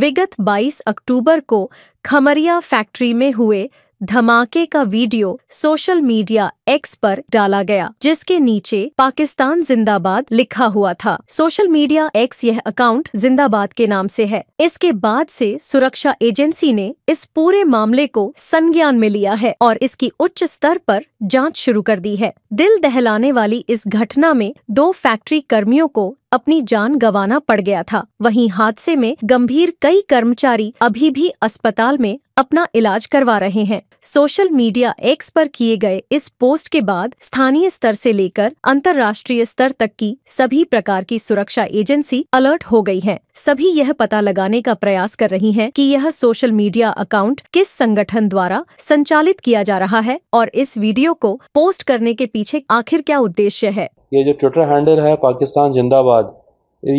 विगत 22 अक्टूबर को खमरिया फैक्ट्री में हुए धमाके का वीडियो सोशल मीडिया एक्स पर डाला गया जिसके नीचे पाकिस्तान जिंदाबाद लिखा हुआ था सोशल मीडिया एक्स यह अकाउंट जिंदाबाद के नाम से है इसके बाद से सुरक्षा एजेंसी ने इस पूरे मामले को संज्ञान में लिया है और इसकी उच्च स्तर पर जांच शुरू कर दी है दिल दहलाने वाली इस घटना में दो फैक्ट्री कर्मियों को अपनी जान गंवाना पड़ गया था वहीं हादसे में गंभीर कई कर्मचारी अभी भी अस्पताल में अपना इलाज करवा रहे हैं सोशल मीडिया एक्स पर किए गए इस पोस्ट के बाद स्थानीय स्तर से लेकर अंतर्राष्ट्रीय स्तर तक की सभी प्रकार की सुरक्षा एजेंसी अलर्ट हो गई है सभी यह पता लगाने का प्रयास कर रही हैं कि यह सोशल मीडिया अकाउंट किस संगठन द्वारा संचालित किया जा रहा है और इस वीडियो को पोस्ट करने के पीछे आखिर क्या उद्देश्य है ये जो ट्विटर हैंडल है पाकिस्तान जिंदाबाद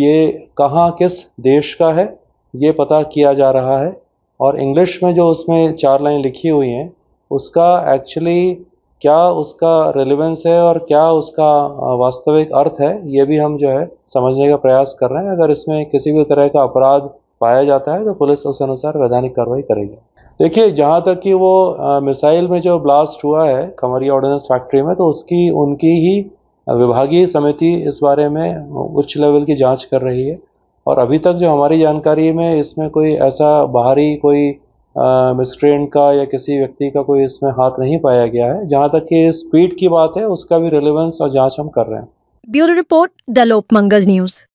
ये कहाँ किस देश का है ये पता किया जा रहा है और इंग्लिश में जो उसमें चार लाइन लिखी हुई हैं उसका एक्चुअली क्या उसका रेलिवेंस है और क्या उसका वास्तविक अर्थ है ये भी हम जो है समझने का प्रयास कर रहे हैं अगर इसमें किसी भी तरह का अपराध पाया जाता है तो पुलिस उस अनुसार वैधानिक कार्रवाई करेगी देखिए जहाँ तक कि वो मिसाइल में जो ब्लास्ट हुआ है कमरिया ऑर्डिनेंस फैक्ट्री में तो उसकी उनकी ही विभागीय समिति इस बारे में उच्च लेवल की जांच कर रही है और अभी तक जो हमारी जानकारी में इसमें कोई ऐसा बाहरी कोई मिसक्रेंट का या किसी व्यक्ति का कोई इसमें हाथ नहीं पाया गया है जहाँ तक कि स्पीड की बात है उसका भी रिलेवेंस और जांच हम कर रहे हैं ब्यूरो रिपोर्ट द लोक मंगल न्यूज़